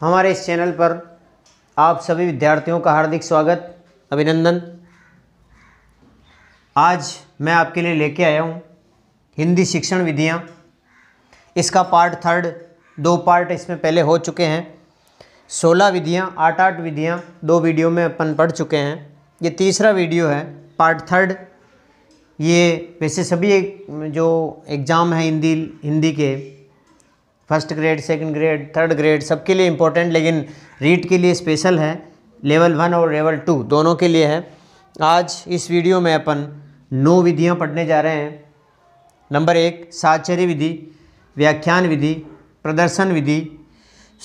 हमारे इस चैनल पर आप सभी विद्यार्थियों का हार्दिक स्वागत अभिनंदन आज मैं आपके लिए लेके आया हूँ हिंदी शिक्षण विधियाँ इसका पार्ट थर्ड दो पार्ट इसमें पहले हो चुके हैं सोलह विधियाँ आठ आठ विधियाँ दो वीडियो में अपन पढ़ चुके हैं ये तीसरा वीडियो है पार्ट थर्ड ये वैसे सभी जो एग्ज़ाम है हिंदी हिंदी के first grade second grade third grade सबके लिए इम्पोर्टेंट लेकिन रीट के लिए स्पेशल है लेवल वन और लेवल टू दोनों के लिए है आज इस वीडियो में अपन नौ विधियाँ पढ़ने जा रहे हैं नंबर एक साचर्य विधि व्याख्यान विधि प्रदर्शन विधि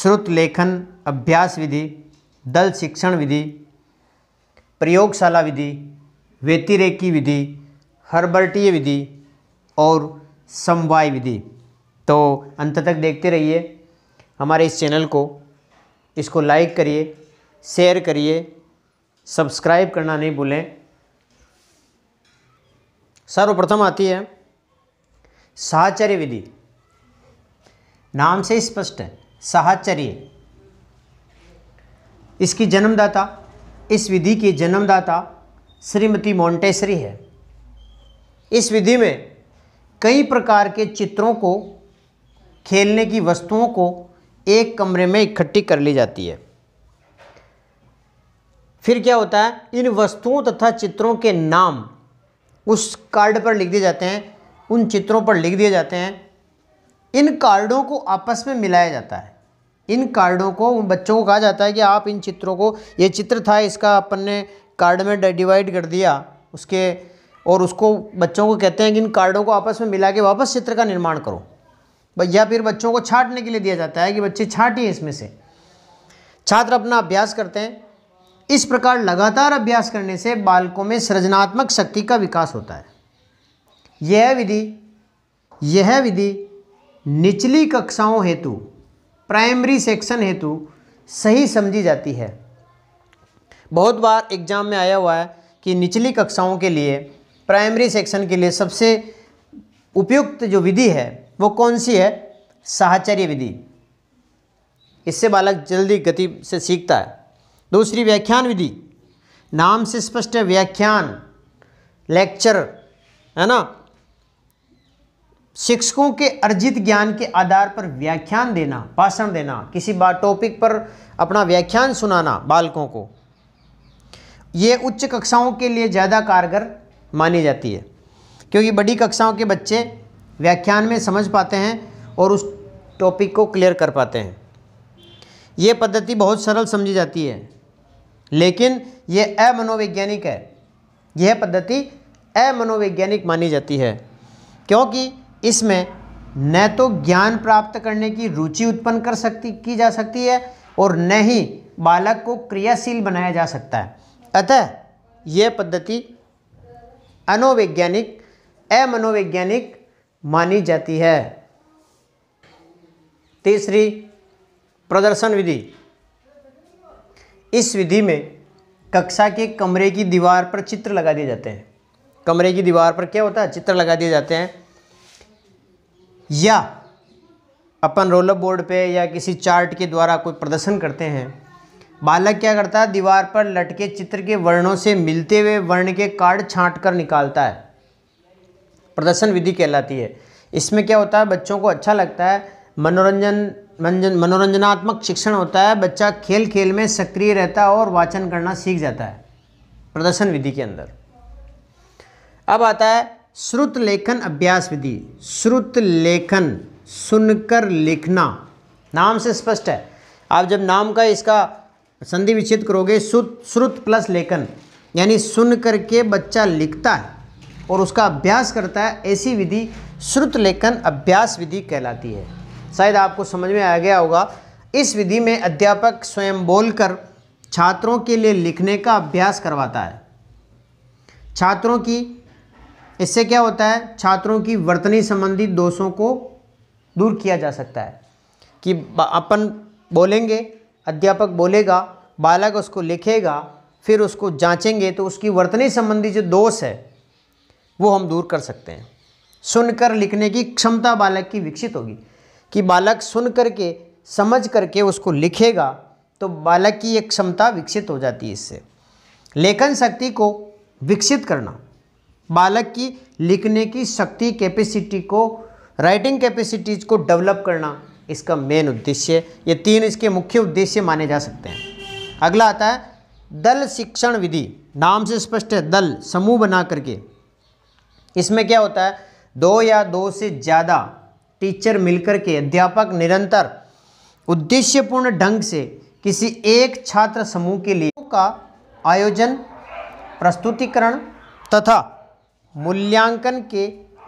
श्रुत लेखन अभ्यास विधि दल शिक्षण विधि प्रयोगशाला विधि व्यतिरेकी विधि हर्बर्टीय विधि और समवाय विधि तो अंत तक देखते रहिए हमारे इस चैनल को इसको लाइक करिए शेयर करिए सब्सक्राइब करना नहीं भूलें सर्वप्रथम आती है साहचर्य विधि नाम से स्पष्ट है साहचर्य इसकी जन्मदाता इस विधि की जन्मदाता श्रीमती मोंटेसरी है इस विधि में कई प्रकार के चित्रों को खेलने की वस्तुओं को एक कमरे में इकट्ठी कर ली जाती है फिर क्या होता है इन वस्तुओं तथा चित्रों के नाम उस कार्ड पर लिख दिए जाते हैं उन चित्रों पर लिख दिए जाते हैं इन कार्डों को आपस में मिलाया जाता है इन कार्डों को उन बच्चों को कहा जाता है कि आप इन चित्रों को ये चित्र था इसका अपन ने कार्ड में डिवाइड कर दिया उसके और उसको बच्चों को कहते हैं कि इन कार्डों को आपस में मिला के वापस चित्र का निर्माण करो या फिर बच्चों को छाटने के लिए दिया जाता है कि बच्चे छाटिए इसमें से छात्र अपना अभ्यास करते हैं इस प्रकार लगातार अभ्यास करने से बालकों में सृजनात्मक शक्ति का विकास होता है यह विधि यह विधि निचली कक्षाओं हेतु प्राइमरी सेक्शन हेतु सही समझी जाती है बहुत बार एग्जाम में आया हुआ है कि निचली कक्षाओं के लिए प्राइमरी सेक्शन के लिए सबसे उपयुक्त जो विधि है वो कौन सी है साहचर्य विधि इससे बालक जल्दी गति से सीखता है दूसरी व्याख्यान विधि नाम से स्पष्ट व्याख्यान लेक्चर है ना शिक्षकों के अर्जित ज्ञान के आधार पर व्याख्यान देना भाषण देना किसी बात टॉपिक पर अपना व्याख्यान सुनाना बालकों को ये उच्च कक्षाओं के लिए ज़्यादा कारगर मानी जाती है क्योंकि बड़ी कक्षाओं के बच्चे व्याख्यान में समझ पाते हैं और उस टॉपिक को क्लियर कर पाते हैं ये पद्धति बहुत सरल समझी जाती है लेकिन ये अमनोवैज्ञानिक है यह पद्धति अमनोवैज्ञानिक मानी जाती है क्योंकि इसमें न तो ज्ञान प्राप्त करने की रुचि उत्पन्न कर सकती की जा सकती है और न ही बालक को क्रियाशील बनाया जा सकता है अतः यह पद्धति अनोवैज्ञानिक अमनोवैज्ञानिक मानी जाती है तीसरी प्रदर्शन विधि इस विधि में कक्षा के कमरे की दीवार पर चित्र लगा दिए जाते हैं कमरे की दीवार पर क्या होता है चित्र लगा दिए जाते हैं या अपन रोलर बोर्ड पे या किसी चार्ट के द्वारा कोई प्रदर्शन करते हैं बालक क्या करता है दीवार पर लटके चित्र के वर्णों से मिलते हुए वर्ण के कार्ड छांट कर निकालता है प्रदर्शन विधि कहलाती है इसमें क्या होता है बच्चों को अच्छा लगता है मनोरंजन मनोरंजनात्मक शिक्षण होता है बच्चा खेल खेल में सक्रिय रहता है और वाचन करना सीख जाता है प्रदर्शन विधि के अंदर अब आता है श्रुत लेखन अभ्यास विधि श्रुत लेखन सुनकर लिखना नाम से स्पष्ट है आप जब नाम का इसका संधि विच्छेद करोगे श्रुत श्रुत प्लस लेखन यानी सुन करके बच्चा लिखता है और उसका अभ्यास करता है ऐसी विधि श्रुत लेखन अभ्यास विधि कहलाती है शायद आपको समझ में आ गया होगा इस विधि में अध्यापक स्वयं बोलकर छात्रों के लिए लिखने का अभ्यास करवाता है छात्रों की इससे क्या होता है छात्रों की वर्तनी संबंधी दोषों को दूर किया जा सकता है कि अपन बोलेंगे अध्यापक बोलेगा बालक उसको लिखेगा फिर उसको जांचेंगे तो उसकी वर्तनी संबंधी जो दोष है वो हम दूर कर सकते हैं सुनकर लिखने की क्षमता बालक की विकसित होगी कि बालक सुन करके समझ करके उसको लिखेगा तो बालक की एक क्षमता विकसित हो जाती है इससे लेखन शक्ति को विकसित करना बालक की लिखने की शक्ति कैपेसिटी को राइटिंग कैपेसिटीज़ को डेवलप करना इसका मेन उद्देश्य ये तीन इसके मुख्य उद्देश्य माने जा सकते हैं अगला आता है दल शिक्षण विधि नाम से स्पष्ट है दल समूह बना करके इसमें क्या होता है दो या दो से ज़्यादा टीचर मिलकर के अध्यापक निरंतर उद्देश्यपूर्ण ढंग से किसी एक छात्र समूह के लिए का आयोजन प्रस्तुतिकरण तथा मूल्यांकन के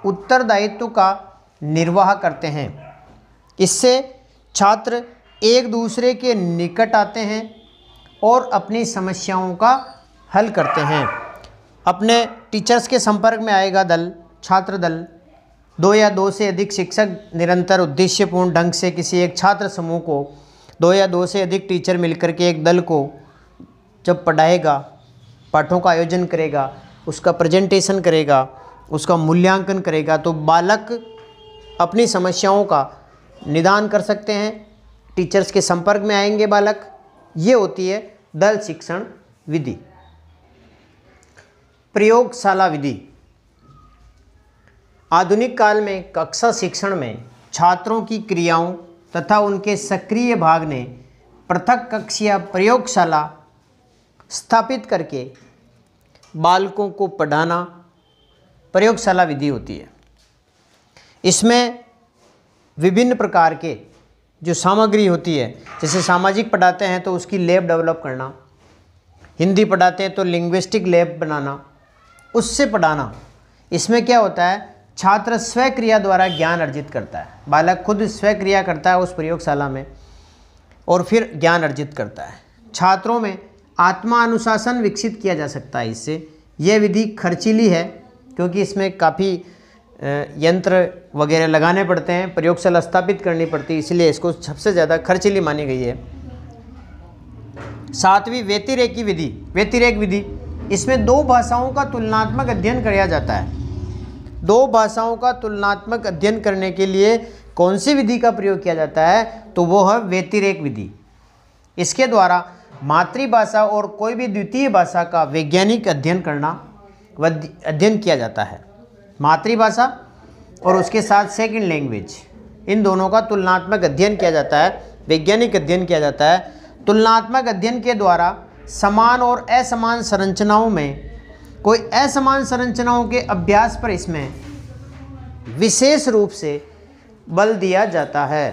उत्तरदायित्व का निर्वाह करते हैं इससे छात्र एक दूसरे के निकट आते हैं और अपनी समस्याओं का हल करते हैं अपने टीचर्स के संपर्क में आएगा दल छात्र दल दो या दो से अधिक शिक्षक निरंतर उद्देश्यपूर्ण ढंग से किसी एक छात्र समूह को दो या दो से अधिक टीचर मिलकर के एक दल को जब पढ़ाएगा पाठों का आयोजन करेगा उसका प्रेजेंटेशन करेगा उसका मूल्यांकन करेगा तो बालक अपनी समस्याओं का निदान कर सकते हैं टीचर्स के संपर्क में आएंगे बालक ये होती है दल शिक्षण विधि प्रयोगशाला विधि आधुनिक काल में कक्षा शिक्षण में छात्रों की क्रियाओं तथा उनके सक्रिय भाग ने पृथक कक्षीय प्रयोगशाला स्थापित करके बालकों को पढ़ाना प्रयोगशाला विधि होती है इसमें विभिन्न प्रकार के जो सामग्री होती है जैसे सामाजिक पढ़ाते हैं तो उसकी लैब डेवलप करना हिंदी पढ़ाते हैं तो लिंग्विस्टिक लैब बनाना उससे पढ़ाना इसमें क्या होता है छात्र स्वक्रिया द्वारा ज्ञान अर्जित करता है बालक खुद स्वक्रिया करता है उस प्रयोगशाला में और फिर ज्ञान अर्जित करता है छात्रों में आत्मा अनुशासन विकसित किया जा सकता है इससे यह विधि खर्चीली है क्योंकि इसमें काफ़ी यंत्र वगैरह लगाने पड़ते हैं प्रयोगशाला स्थापित करनी पड़ती है इसलिए इसको सबसे ज़्यादा खर्चीली मानी गई है सातवीं व्यतिरेकी विधि व्यतिरेक विधि इसमें दो भाषाओं का तुलनात्मक अध्ययन कराया जाता है दो भाषाओं का तुलनात्मक अध्ययन करने के लिए कौन सी विधि का प्रयोग किया जाता है तो वो है व्यतिरेक विधि इसके द्वारा मातृभाषा और कोई भी द्वितीय भाषा का वैज्ञानिक अध्ययन करना अध्ययन किया जाता है मातृभाषा और उसके साथ सेकंड लैंग्वेज इन दोनों का तुलनात्मक अध्ययन किया जाता है वैज्ञानिक अध्ययन किया जाता है तुलनात्मक अध्ययन के द्वारा समान और असमान संरचनाओं में कोई असमान संरचनाओं के अभ्यास पर इसमें विशेष रूप से बल दिया जाता है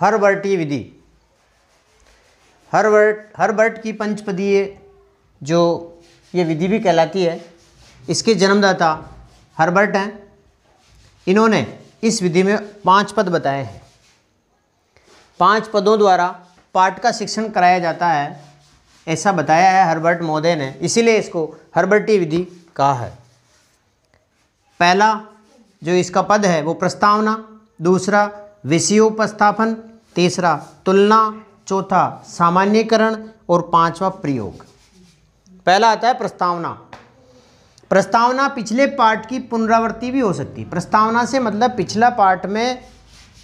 हरबर्टी विधि हरबर्ट हरबर्ट की पंचपदीय जो ये विधि भी कहलाती है इसके जन्मदाता हरबर्ट हैं इन्होंने इस विधि में पांच पद बताए हैं पांच पदों द्वारा पाठ का शिक्षण कराया जाता है ऐसा बताया है हर्बर्ट मोदे ने इसीलिए इसको हर्बर्टी विधि कहा है पहला जो इसका पद है वो प्रस्तावना दूसरा विषयोपस्थापन तीसरा तुलना चौथा सामान्यकरण और पांचवा प्रयोग पहला आता है प्रस्तावना प्रस्तावना पिछले पाठ की पुनरावृत्ति भी हो सकती है प्रस्तावना से मतलब पिछला पाठ में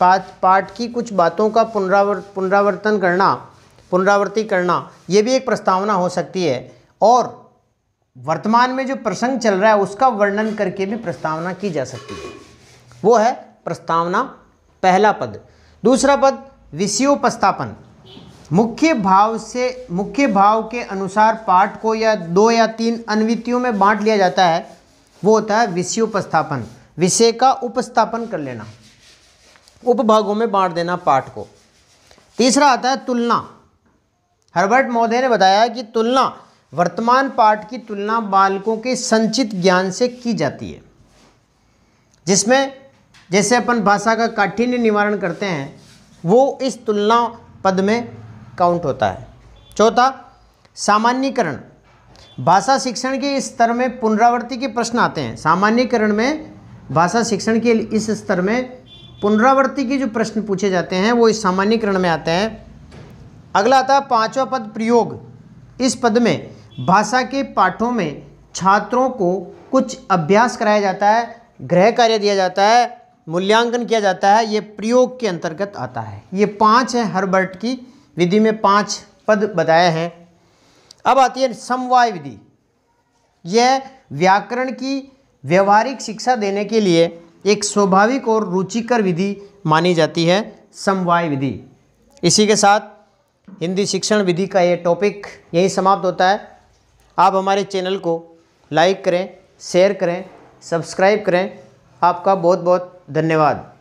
पाठ पाठ की कुछ बातों का पुनरावर पुनरावर्तन करना पुनरावृत्ति करना ये भी एक प्रस्तावना हो सकती है और वर्तमान में जो प्रसंग चल रहा है उसका वर्णन करके भी प्रस्तावना की जा सकती है वो है प्रस्तावना पहला पद दूसरा पद विषयोपस्थापन मुख्य भाव से मुख्य भाव के अनुसार पाठ को या दो या तीन अनवितियों में बांट लिया जाता है वो होता है विषयोपस्थापन विषय का उपस्थापन कर लेना उपभागों में बांट देना पाठ को तीसरा आता है तुलना हर्बर्ट मोदे ने बताया कि तुलना वर्तमान पाठ की तुलना बालकों के संचित ज्ञान से की जाती है जिसमें जैसे अपन भाषा का काठिन्य निवारण करते हैं वो इस तुलना पद में काउंट होता है चौथा सामान्यकरण भाषा शिक्षण के इस स्तर में पुनरावृत्ति के प्रश्न आते हैं सामान्यकरण में भाषा शिक्षण के इस स्तर में पुनरावर्ती के जो प्रश्न पूछे जाते हैं वो इस सामान्यकरण में आते हैं अगला आता है पांचवा पद प्रयोग इस पद में भाषा के पाठों में छात्रों को कुछ अभ्यास कराया जाता है गृह कार्य दिया जाता है मूल्यांकन किया जाता है ये प्रयोग के अंतर्गत आता है ये पांच है हर्बर्ट की विधि में पांच पद बताए हैं अब आती है समवाय विधि यह व्याकरण की व्यवहारिक शिक्षा देने के लिए एक स्वाभाविक और रुचिकर विधि मानी जाती है समवाय विधि इसी के साथ हिंदी शिक्षण विधि का ये टॉपिक यही समाप्त होता है आप हमारे चैनल को लाइक करें शेयर करें सब्सक्राइब करें आपका बहुत बहुत धन्यवाद